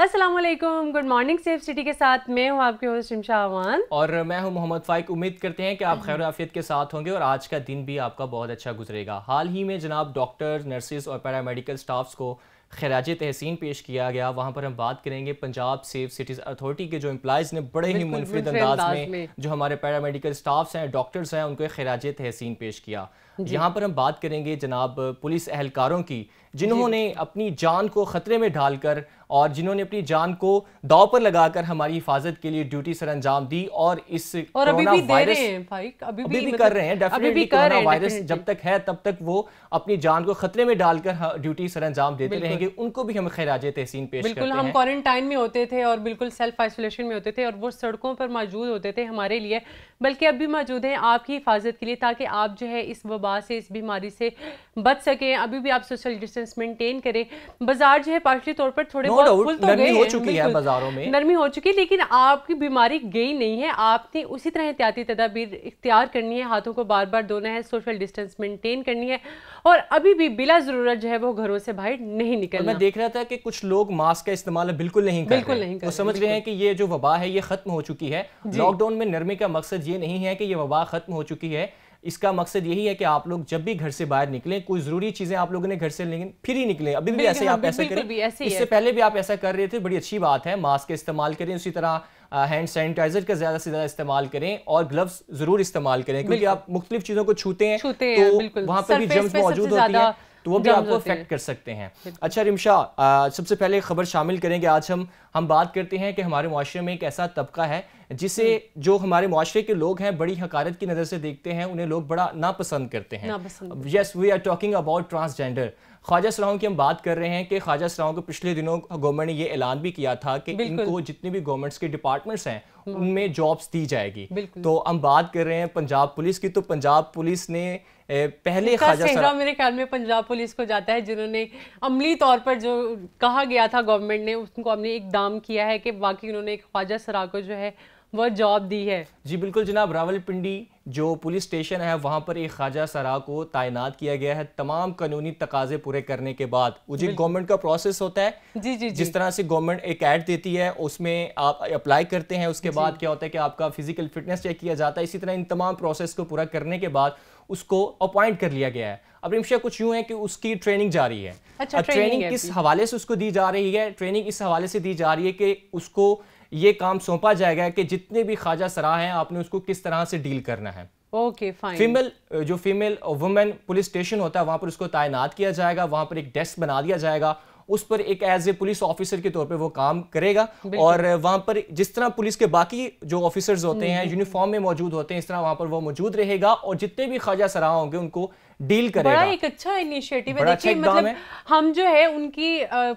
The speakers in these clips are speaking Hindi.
अस्सलाम वालेकुम गुड मॉर्निंग सेफ सिटी के साथ मैं हूं आपके होस्ट इमशा अवान और मैं हूं मोहम्मद फाइक उम्मीद करते हैं कि आप खैर आफियत के साथ होंगे और आज का दिन भी आपका बहुत अच्छा गुजरेगा हाल ही में जनाब डॉक्टर्स नर्सेज और पैरामेडिकल स्टाफ्स को खराज तहसीन पेश किया गया वहाँ पर हम बात करेंगे पंजाब सेफ सिटीज़ अथॉरिटी के जो एम्प्लॉज़ ने बड़े ही मुनफरद अंदाज में, जो हमारे पैरामेडिकल स्टाफ्स हैं डॉक्टर्स हैं उनको खराज तहसीन पेश किया यहाँ पर हम बात करेंगे जनाब पुलिस एहलकारों की जिन्होंने अपनी जान को ख़तरे में डालकर और जिन्होंने अपनी जान को दाव पर लगाकर हमारी हिफाजत के लिए ड्यूटी सर अंजाम दी और इस और अभी भी अभी भी, मतलब भी कर रहे हैं डेफिनेटली कोरोना वायरस जब तक है तब तक वो अपनी जान को खतरे में डालकर ड्यूटी सर अंजाम देते रहेंगे उनको भी हम खैराज तहसीन पेश बिल्कुल हम क्वारंटाइन में होते थे और बिल्कुल सेल्फ आइसोलेशन में होते थे और वो सड़कों पर मौजूद होते थे हमारे लिए बल्कि अब भी मौजूद हैं आपकी हिफाजत के लिए ताकि आप जो है इस वबा से इस बीमारी से बच सकें अभी भी आप सोशल डिस्टेंस मेंटेन करें बाजार जो है पार्शली तौर पर थोड़े no बहुत तो नरमी हो चुकी है बाजारों में नरमी हो चुकी है लेकिन आपकी बीमारी गई नहीं है आपने उसी तरह एहतियाती तदाबीर इख्तियार करनी है हाथों को बार बार धोना है सोशल डिस्टेंस मेंटेन करनी है और अभी भी बिला ज़रूरत जो है वो घरों से बाहर नहीं निकल मैं देख रहा था कि कुछ लोग मास्क का इस्तेमाल बिल्कुल नहीं बिल्कुल नहीं समझ रहे हैं कि ये जो वबा है ये खत्म हो चुकी है लॉकडाउन में नरमी का मकसद ये नहीं है कि ये वबा ख़त्म हो चुकी है इसका मकसद यही है कि आप लोग जब भी घर से बाहर निकलें कोई जरूरी चीजें आप लोगों ने घर से लेकिन फिर ही निकलें अभी भी ऐसे आप ऐसा करें इससे पहले भी आप ऐसा कर रहे थे बड़ी अच्छी बात है मास्क का इस्तेमाल करें उसी तरह हैंड सैनिटाइजर का ज्यादा से ज्यादा इस्तेमाल करें और ग्लव्स जरूर इस्तेमाल करें क्योंकि आप मुख्तलिफ चीजों को छूते हैं तो वहां पर भी जम्स मौजूद होती है तो वो भी आपको अफेक्ट कर सकते हैं अच्छा रिमशा सबसे पहले खबर शामिल करेंगे आज हम हम बात करते हैं कि हमारे माशरे में एक ऐसा तबका है जिसे हम्म। जो हमारे माशरे के लोग हैं बड़ी हकारत की नज़र से देखते हैं उन्हें लोग बड़ा नापसंद करते हैं yes we are talking about transgender ख्वाजा सराहों की हम बात कर रहे हैं कि ख्वाजा सराहों को पिछले दिनों गवर्नमेंट ने ये ऐलान भी किया था कि इनको जितने भी गवर्नमेंट्स के डिपार्टमेंट्स हैं हम्म। उनमें जॉब्स दी जाएगी तो हम बात कर रहे हैं पंजाब पुलिस की तो पंजाब पुलिस ने पहले खाजा मेरे ख्याल में पंजाब पुलिस को जाता है जिन्होंने अमली तौर पर जो कहा गया था गवर्नमेंट ने उसको हमने एक दाम किया है कि बाकी उन्होंने ख्वाजा सरा को जो है वो जॉब दी है जी बिल्कुल जनाब रावलपिंडी जो पुलिस स्टेशन है वहाँ पर एक खाजा सरा को तैनात किया गया है तमाम कानूनी तकाजे पूरे करने के बाद वो जो गवर्नमेंट का प्रोसेस होता है जी जी जिस तरह से गवर्नमेंट एक ऐड देती है उसमें आप अप्लाई करते हैं उसके बाद क्या होता है कि आपका फिजिकल फिटनेस चेक किया जाता है इसी तरह इन तमाम प्रोसेस को पूरा करने के बाद उसको अपॉइंट कर लिया गया है अब रिमशा कुछ यूँ है कि उसकी ट्रेनिंग जारी है अच्छा, ट्रेनिंग किस हवाले से उसको दी जा रही है ट्रेनिंग इस हवाले से दी जा रही है कि उसको ये काम सौंपा जाएगा कि जितने भी ख्वाजा सराह हैं आपने उसको किस तरह से डील करना है ओके फाइन फीमेल जो फीमेल वुमेन पुलिस स्टेशन होता है वहां पर उसको तैनात किया जाएगा वहां पर एक डेस्क बना दिया जाएगा उस पर एक एज ए पुलिस ऑफिसर के तौर पे वो काम करेगा और वहां पर जिस तरह पुलिस के बाकी जो ऑफिसर्स होते हैं यूनिफॉर्म हम्म। में मौजूद होते हैं इस तरह वहां पर वो मौजूद रहेगा और जितने भी ख्वाजा सराह होंगे उनको डील करेगा बड़ा एक अच्छा इनिशिएटिव है देखिए अच्छा मतलब है। हम जो है उनकी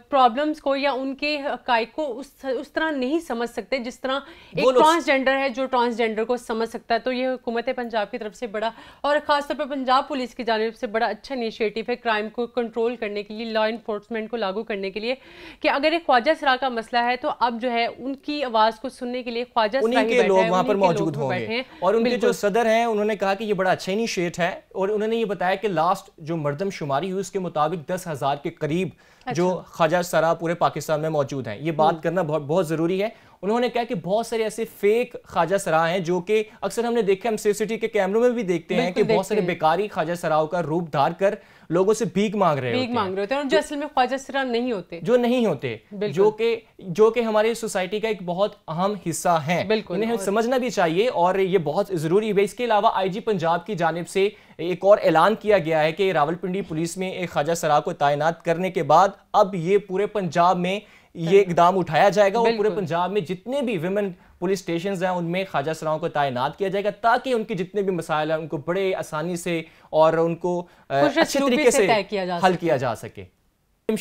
प्रॉब्लम्स को या उनके काय को उस उस तरह नहीं समझ सकते जिस तरह एक ट्रांसजेंडर है जो ट्रांसजेंडर को समझ सकता है तो ये हुकूमत पंजाब की तरफ से बड़ा और खासतौर पर पंजाब पुलिस की जानब से बड़ा अच्छा इनिशिएटिव है क्राइम को कंट्रोल करने के लिए लॉ इन्फोर्समेंट को लागू करने के लिए कि अगर एक ख्वाजा सरा का मसला है तो अब जो है उनकी आवाज़ को सुनने के लिए ख्वाजा सरा के लोग वहाँ पर मौजूद होंगे और उनके जो सदर हैं उन्होंने कहा कि ये बड़ा अच्छा इनिशिएट है और उन्होंने ये बताया बताया कि लास्ट जो मरदमशुमारी हुई उसके मुताबिक दस हज़ार के करीब अच्छा। जो ख्वाजा सरा पूरे पाकिस्तान में मौजूद हैं ये बात हम्म। करना बहुत बहुत ज़रूरी है उन्होंने कहा कि बहुत सारे ऐसे फेक ख्वाजा सरा हैं जो कि अक्सर हमने देखे हम सेफ के कैमरों में भी देखते हैं कि बहुत सारे बेकारी ख्वाजा सराओं का रूप धार कर लोगों से भीख मांग रहे भीख मांग रहे होते हैं जो असल में ख्वाजा सरा नहीं होते जो नहीं होते जो कि जो कि हमारी सोसाइटी का एक बहुत अहम हिस्सा है इन्हें समझना भी चाहिए और ये बहुत जरूरी है इसके अलावा आईजी पंजाब की जानब से एक और ऐलान किया गया है कि रावलपिंडी पुलिस में एक ख्वाजा सरा को तैनात करने के बाद बाद अब ये पूरे पंजाब में ये इकदाम उठाया जाएगा और पूरे पंजाब में जितने भी विमेन पुलिस स्टेशन हैं उनमें खाजा सराओं को तैनात किया जाएगा ताकि उनके जितने भी मसाइल हैं उनको बड़े आसानी से और उनको अच्छे तरीके से, हल किया जा सके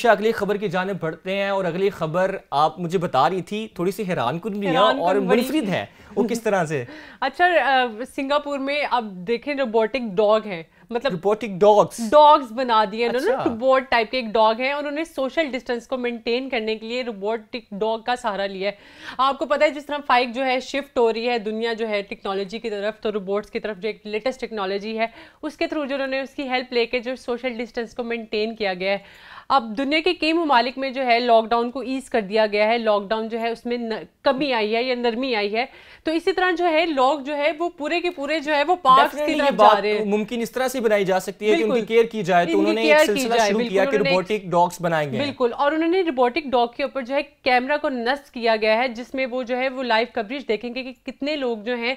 शाह अगली खबर की जानब बढ़ते हैं और अगली खबर आप मुझे बता रही थी थोड़ी सी हैरान कुन भी है और मुनफरद है वो किस तरह से अच्छा सिंगापुर में आप देखें रोबोटिक डॉग है मतलब रोबोटिक डॉग्स डॉग्स बना दिए उन्होंने अच्छा। रोबोट टाइप के एक डॉग है उन्होंने सोशल डिस्टेंस को मेंटेन करने के लिए रोबोटिक डॉग का सहारा लिया है आपको पता है जिस तरह फाइक जो है शिफ्ट हो रही है दुनिया जो है टेक्नोलॉजी की तरफ तो रोबोट्स की तरफ जो एक लेटेस्ट टेक्नोलॉजी है उसके थ्रू जो उन्होंने उसकी हेल्प लेके जो सोशल डिस्टेंस को मेनटेन किया गया है अब दुनिया के कई ममालिक में जो है लॉकडाउन को ईज कर दिया गया है लॉकडाउन जो है उसमें न, कमी आई है या नरमी आई है तो इसी तरह जो है लोग जो है वो पूरे के पूरे जो है वो पार्क की तरफ जा रहे हैं मुमकिन इस तरह से बनाई जा सकती है कि उनकी केयर की जाए तो उन्होंने एक सिलसिला शुरू किया कि रोबोटिक डॉग्स बनाए गए बिल्कुल और उन्होंने रोबोटिक डॉग के ऊपर जो है कैमरा को नष्ट किया गया है जिसमें वो जो है वो लाइव कवरेज देखेंगे कि कितने लोग जो है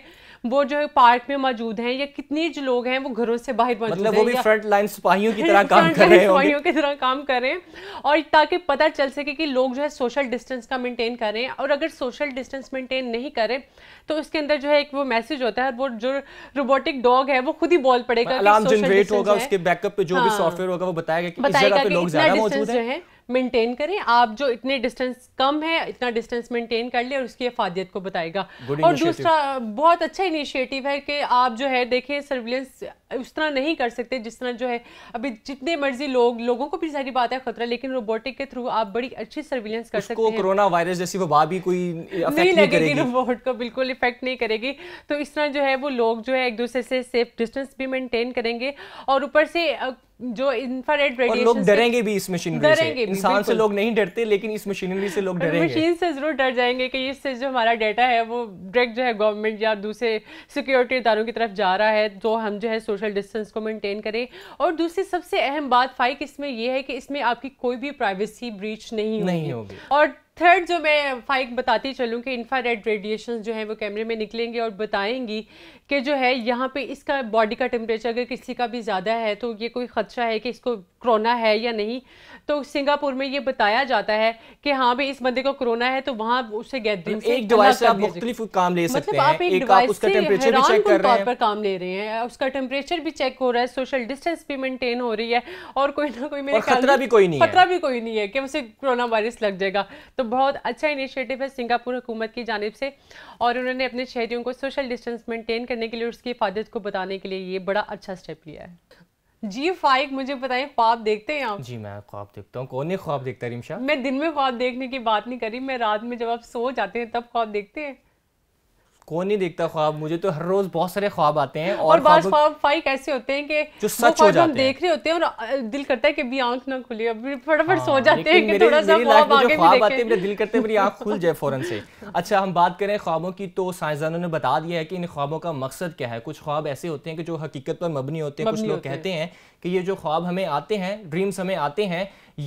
वो जो है पार्क में मौजूद हैं या कितने जो लोग हैं वो घरों से बाहर मौजूद मतलब वो भी फ्रंट लाइन सिपाहियों की तरह काम कर रहे हैं की तरह काम कर रहे हैं और ताकि पता चल सके कि लोग जो है सोशल डिस्टेंस का मेंटेन करें और अगर सोशल डिस्टेंस मेंटेन नहीं करें तो उसके अंदर जो है एक वो मैसेज होता है वो जो रोबोटिक डॉग है वो खुद ही बॉल पड़ेगा अलार्म जनरेट होगा उसके बैकअप पे जो भी सॉफ्टवेयर हाँ। होगा वो बताएगा कि इस जगह पे लोग ज्यादा मौजूद हैं मेंटेन करें आप जो इतने डिस्टेंस कम है इतना डिस्टेंस मेंटेन कर ले और उसकी अफादियत को बताएगा और दूसरा बहुत अच्छा इनिशिएटिव है कि आप जो है देखें सर्विलेंस उस तरह नहीं कर सकते जिस तरह जो है अभी जितने मर्जी लोग लोगों को भी सारी बात है खतरा लेकिन रोबोटिक के थ्रू आप बड़ी अच्छी सर्विलेंस कर सकते हैं कोरोना वायरस जैसी वो भी कोई नहीं लगेगी रोबोट को बिल्कुल इफेक्ट नहीं करेगी तो इस तरह जो है वो लोग जो है एक दूसरे से सेफ डिस्टेंस भी मेंटेन करेंगे और ऊपर से जो इंफ्रारेड रेडिएशन लोग डरेंगे भी इस मशीनरी से इंसान से लोग नहीं डरते लेकिन इस मशीनरी से लोग डरेंगे मशीन से जरूर डर जाएंगे कि इससे जो हमारा डाटा है वो डायरेक्ट जो है गवर्नमेंट या दूसरे सिक्योरिटी इदारों की तरफ जा रहा है तो हम जो है सोशल डिस्टेंस को मेंटेन करें और दूसरी सबसे अहम बात फाइक इसमें यह है कि इसमें आपकी कोई भी प्राइवेसी ब्रीच नहीं होगी और थर्ड जो मैं फाइक बताती चलूँ कि इंफ्रारेड रेडिएशन जो है वो कैमरे में निकलेंगे और बताएंगी कि जो है यहाँ पे इसका बॉडी का टेम्परेचर अगर किसी का भी ज़्यादा है तो ये कोई ख़दशा है कि इसको कोरोना है या नहीं तो सिंगापुर में ये बताया जाता है कि हाँ भाई इस बंदे को कोरोना है तो वहाँ उसे गैदरिंग मतलब एक डिवाइस आप मुख्तलिफ काम ले सकते मतलब हैं आप एक, डिवाइस कर पर काम ले रहे हैं उसका टेम्परेचर भी चेक हो रहा है सोशल डिस्टेंस भी मेंटेन हो रही है और कोई ना कोई मेरे खतरा भी कोई नहीं खतरा भी कोई नहीं है कि उसे कोरोना वायरस लग जाएगा तो बहुत अच्छा इनिशिएटिव है सिंगापुर हुकूमत की जानब से और उन्होंने अपने शहरीों को सोशल डिस्टेंस मेंटेन करने के लिए उसकी हिफाजत को बताने के लिए ये बड़ा अच्छा स्टेप लिया है जी फाइक मुझे बताएं ख्वाब देखते हैं आप जी मैं ख्वाब देखता हूँ कौन नहीं ख्वाब देखता है मैं दिन में ख्वाब देखने की बात नहीं करी मैं रात में जब आप सो जाते हैं तब ख्वाब देखते हैं कौन नहीं देखता ख्वाब मुझे तो हर रोज बहुत सारे ख्वाब आते हैं और, और ख्वाब फाइक ऐसे होते हैं कि जो सच हो जाते हम देख रहे होते हैं और दिल करता है कि भी आंख ना खुले अभी फटाफट सो हाँ, जाते हैं कि थोड़ा सा ख्वाब आगे आते हैं मेरे दिल करते हैं मेरी आंख खुल जाए फौरन से अच्छा हम बात करें ख्वाबों की तो साइंसदानों ने बता दिया है कि इन ख्वाबों का मकसद क्या है कुछ ख्वाब ऐसे होते हैं कि जो हकीकत पर मबनी होते हैं कुछ लोग कहते हैं कि ये जो ख्वाब हमें आते हैं ड्रीम्स हमें आते हैं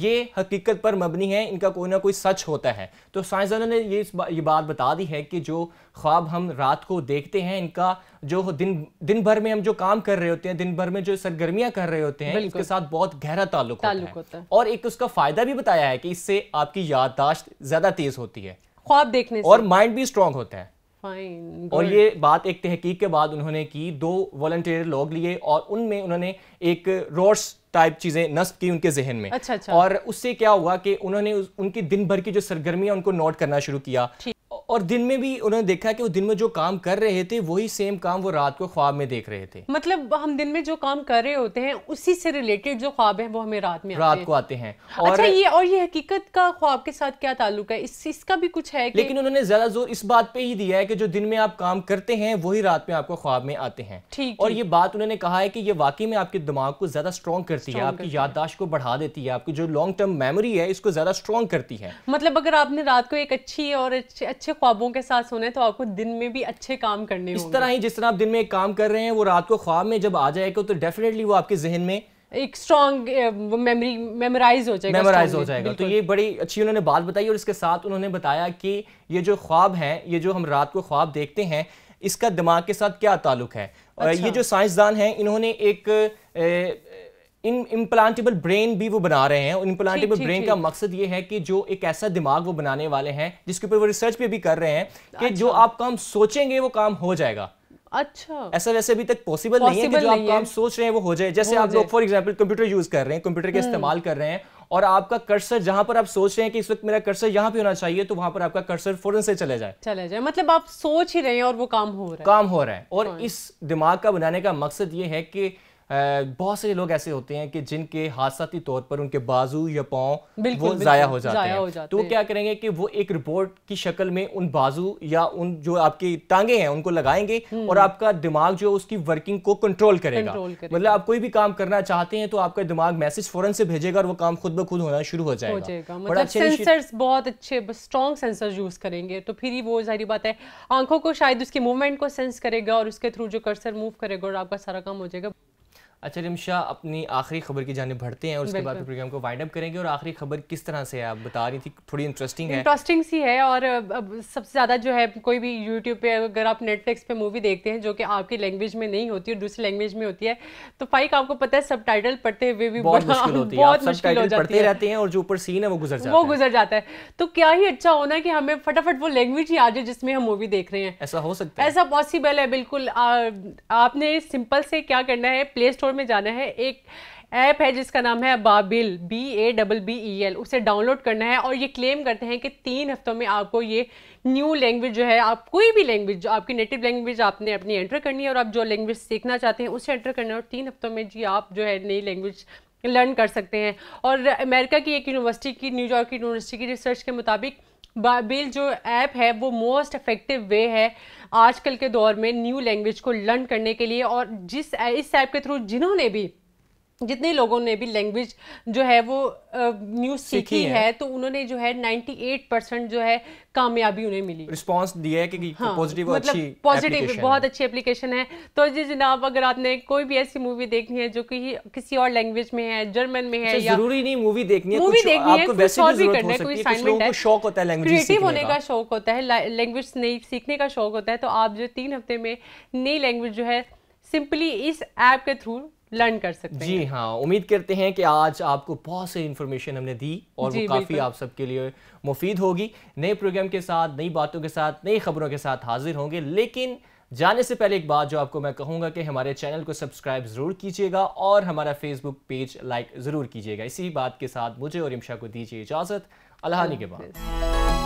ये हकीकत पर मबनी है इनका कोई ना कोई सच होता है तो साइंसदानों ने ये इस बा, ये बात बता दी है कि जो ख्वाब हम रात को देखते हैं इनका जो दिन दिन भर में हम जो काम कर रहे होते हैं दिन भर में जो सरगर्मियां कर रहे होते हैं इसके साथ बहुत गहरा ताल्लुक होता, है। होता है और एक उसका फायदा भी बताया है कि इससे आपकी याददाश्त ज्यादा तेज होती है ख्वाब देखने और माइंड भी स्ट्रांग होता है और ये बात एक तहकीक के बाद उन्होंने की दो वॉल्टियर लोग लिए और उनमें उन्होंने एक रोड्स टाइप चीज़ें नस्ब की उनके जहन में अच्छा, अच्छा। और उससे क्या हुआ कि उन्होंने उनकी दिन भर की जो सरगर्मियां उनको नोट करना शुरू किया और दिन में भी उन्होंने देखा कि वो दिन में जो काम कर रहे थे वही सेम काम वो रात को ख्वाब में देख रहे थे मतलब हम दिन में जो काम कर रहे होते हैं उसी से रिलेटेड जो ख्वाब है वो हमें रात में रात को आते हैं अच्छा, और अच्छा ये और ये हकीकत का ख्वाब के साथ क्या ताल्लुक है इस इसका भी कुछ है लेकिन उन्होंने ज्यादा जोर इस बात पे ही दिया है कि जो दिन में आप काम करते हैं वही रात में आपको ख्वाब में आते हैं ठीक और ये बात उन्होंने कहा है कि ये वाकई में आपके दिमाग को ज्यादा स्ट्रॉन्ग करती है आपकी याददाश्त को बढ़ा देती है आपकी जो लॉन्ग टर्म मेमोरी है इसको ज्यादा स्ट्रॉन्ग करती है मतलब अगर आपने रात को एक अच्छी और अच्छे ख्वाबों के साथ सोना है तो आपको दिन में भी अच्छे काम करने इस तरह ही जिस तरह आप दिन में काम कर रहे हैं वो रात को ख्वाब में जब आ जाएगा तो डेफिनेटली वो आपके जहन में एक स्ट्रॉन्ग मेमोरी मेमोराइज हो जाएगा मेमोराइज हो जाएगा तो ये बड़ी अच्छी उन्होंने बात बताई और इसके साथ उन्होंने बताया कि ये जो ख्वाब हैं ये जो हम रात को ख्वाब देखते हैं इसका दिमाग के साथ क्या ताल्लुक है अच्छा। ये जो साइंसदान हैं इन्होंने एक इन इम्प्लांटेबल ब्रेन भी वो बना रहे हैं इम्प्लांटेबल ब्रेन का मकसद ये है कि जो एक ऐसा दिमाग वो बनाने वाले हैं जिसके ऊपर वो रिसर्च भी अभी कर रहे हैं कि जो अच्छा। आप काम सोचेंगे वो काम हो जाएगा अच्छा ऐसा वैसे अभी तक पॉसिबल नहीं है कि जो आप काम सोच रहे हैं वो हो जाए जैसे आप लोग फॉर एग्जाम्पल कंप्यूटर यूज कर रहे हैं कंप्यूटर के हम्म। इस्तेमाल कर रहे हैं और आपका कर्सर जहां पर आप सोच रहे हैं कि इस वक्त मेरा कर्सर यहाँ पे होना चाहिए तो वहां पर आपका कर्सर फौरन से चले जाए चले जाए मतलब आप सोच ही रहे हैं और वो काम हो रहा है काम हो रहा है और हाँ। इस दिमाग का बनाने का मकसद ये है कि बहुत से लोग ऐसे होते हैं कि जिनके हादसाती तौर पर उनके बाजू या पाँव वो ज़ाया हो जाते हैं तो क्या करेंगे कि वो एक रिपोर्ट की शक्ल में उन बाजू या उन जो आपकी टांगे हैं उनको लगाएंगे हम्म। और आपका दिमाग जो उसकी वर्किंग को कंट्रोल करेगा मतलब आप कोई भी काम करना चाहते हैं तो आपका दिमाग मैसेज फौरन से भेजेगा और वो काम खुद ब खुद होना शुरू हो जाएगा मतलब बहुत अच्छे स्ट्रॉन्ग सेंसर यूज करेंगे तो फिर ही वो जारी बात है आंखों को शायद उसके मूवमेंट को सेंस करेगा और उसके थ्रू जो कर्सर मूव करेगा और आपका सारा काम हो जाएगा अच्छा रिमशा अपनी आखिरी खबर की जाने बढ़ते हैं और उसके बाद प्रोग्राम को वाइंड अप करेंगे और आखिरी खबर किस तरह से आप बता रही थी थोड़ी इंटरेस्टिंग है इंटरेस्टिंग सी है और सबसे ज़्यादा जो है कोई भी यूट्यूब पे अगर आप नेटफ्लिक्स पे मूवी देखते हैं जो कि आपकी लैंग्वेज में नहीं होती और दूसरी लैंग्वेज में होती है तो फाइक आपको पता है सब टाइटल पढ़ते हुए भी बहुत मुश्किल होती है बहुत मुश्किल पढ़ते रहते हैं और जो ऊपर सीन है वो गुजर जाता है वो गुजर जाता है तो क्या ही अच्छा होना कि हमें फटाफट वो लैंग्वेज ही आ जाए जिसमें हम मूवी देख रहे हैं ऐसा हो सकता है ऐसा पॉसिबल है बिल्कुल आपने सिंपल से क्या करना है प्ले स्टोर स्टोर में जाना है एक ऐप है जिसका नाम है Babbel B A double B E L उसे डाउनलोड करना है और ये क्लेम करते हैं कि तीन हफ्तों में आपको ये न्यू लैंग्वेज जो है आप कोई भी लैंग्वेज जो आपकी नेटिव लैंग्वेज आपने अपनी एंटर करनी है और आप जो लैंग्वेज सीखना चाहते हैं उसे एंटर करना है और तीन हफ्तों में जी आप जो है नई लैंग्वेज लर्न कर सकते हैं और अमेरिका की एक यूनिवर्सिटी की न्यूयॉर्क की यूनिवर्सिटी की रिसर्च के मुताबिक बाबिल जो ऐप है वो मोस्ट इफेक्टिव वे है आजकल के दौर में न्यू लैंग्वेज को लर्न करने के लिए और जिस इस ऐप के थ्रू जिन्होंने भी जितने लोगों ने भी लैंग्वेज जो है वो न्यूज़ सीखी है।, है तो उन्होंने जो है 98 परसेंट जो है कामयाबी उन्हें मिली रिस्पॉन्स दिया है कि हाँ, पॉजिटिव मतलब अच्छी पॉजिटिव बहुत अच्छी एप्लीकेशन है तो जी जनाब अगर आपने कोई भी ऐसी मूवी देखनी है जो कि किसी और लैंग्वेज में है जर्मन में है अच्छा, या जरूरी नहीं मूवी देखनी है मूवी देखनी है और भी करना है कोई असाइनमेंट है शौक होता है लैंग्वेज क्रिएटिव होने का शौक होता है लैंग्वेज नई सीखने का शौक होता है तो आप जो तीन हफ्ते में नई लैंग्वेज जो है सिंपली इस ऐप के थ्रू लर्न कर सकते जी हैं जी हाँ उम्मीद करते हैं कि आज आपको बहुत सारी इन्फॉर्मेशन हमने दी और वो काफ़ी आप सबके लिए मुफीद होगी नए प्रोग्राम के साथ नई बातों के साथ नई खबरों के साथ हाजिर होंगे लेकिन जाने से पहले एक बात जो आपको मैं कहूँगा कि हमारे चैनल को सब्सक्राइब ज़रूर कीजिएगा और हमारा फेसबुक पेज लाइक ज़रूर कीजिएगा इसी बात के साथ मुझे और इमशा को दीजिए इजाज़त अल्लाह के बाद